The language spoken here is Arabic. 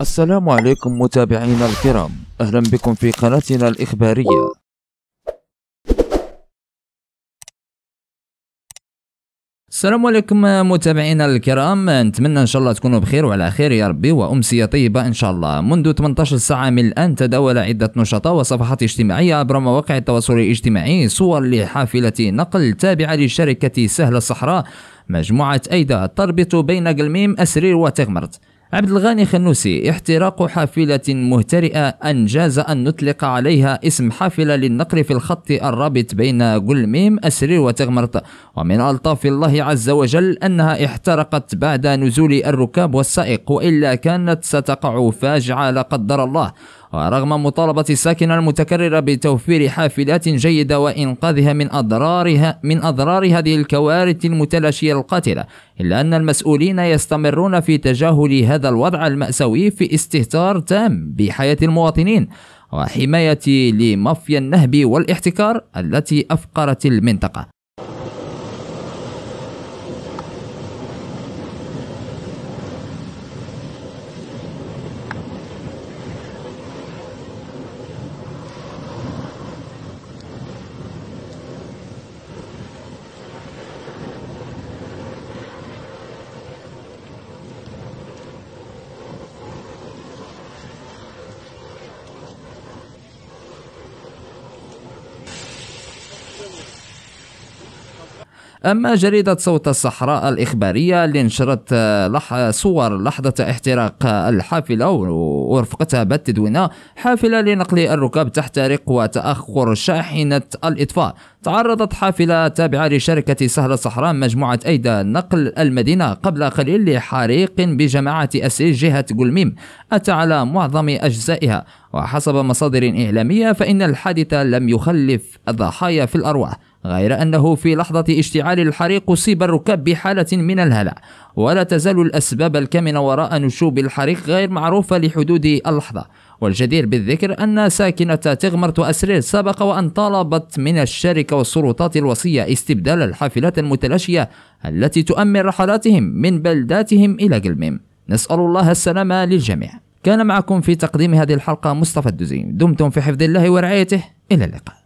السلام عليكم متابعينا الكرام أهلا بكم في قناتنا الإخبارية السلام عليكم متابعينا الكرام نتمنى ان شاء الله تكونوا بخير وعلى خير يا ربي وامسيه طيبه ان شاء الله منذ 18 ساعه من الان تداول عده نشطاء وصفحات اجتماعيه عبر مواقع التواصل الاجتماعي صور لحافله نقل تابعه لشركه سهل الصحراء مجموعه ايدا تربط بين قلميم اسرير وتغمرت عبد الغني خنوسي احتراق حافلة مهترئة أنجاز أن نطلق عليها اسم حافلة للنقر في الخط الرابط بين قلميم أسرير وتغمرت ومن ألطاف الله عز وجل أنها احترقت بعد نزول الركاب والسائق وإلا كانت ستقع فاجعة لا قدر الله ورغم مطالبة الساكنة المتكررة بتوفير حافلات جيدة وإنقاذها من أضرارها من أضرار هذه الكوارث المتلاشية القاتلة إلا أن المسؤولين يستمرون في تجاهل هذا الوضع المأساوي في استهتار تام بحياة المواطنين وحماية لمافيا النهب والاحتكار التي أفقرت المنطقة أما جريدة صوت الصحراء الإخبارية اللي نشرت آه، لح صور لحظة احتراق الحافلة ورفقتها بالتدوينة حافلة لنقل الركاب تحترق وتأخر شاحنة الإطفاء تعرضت حافلة تابعة لشركة سهل الصحراء مجموعة أيدا نقل المدينة قبل قليل لحريق بجماعة أسير جهة قلميم أتى على معظم أجزائها وحسب مصادر إعلامية فإن الحادث لم يخلف الضحايا في الأرواح غير أنه في لحظة اشتعال الحريق أصيب الركاب بحالة من الهلع ولا تزال الأسباب الكامنة وراء نشوب الحريق غير معروفة لحدود اللحظة والجدير بالذكر أن ساكنة تغمرت أسرير سبق وأن طالبت من الشركة والسلطات الوصية استبدال الحافلات المتلاشية التي تؤمن رحلاتهم من بلداتهم إلى قلمهم نسأل الله السلامة للجميع كان معكم في تقديم هذه الحلقة مصطفى الدزي دمتم في حفظ الله ورعايته إلى اللقاء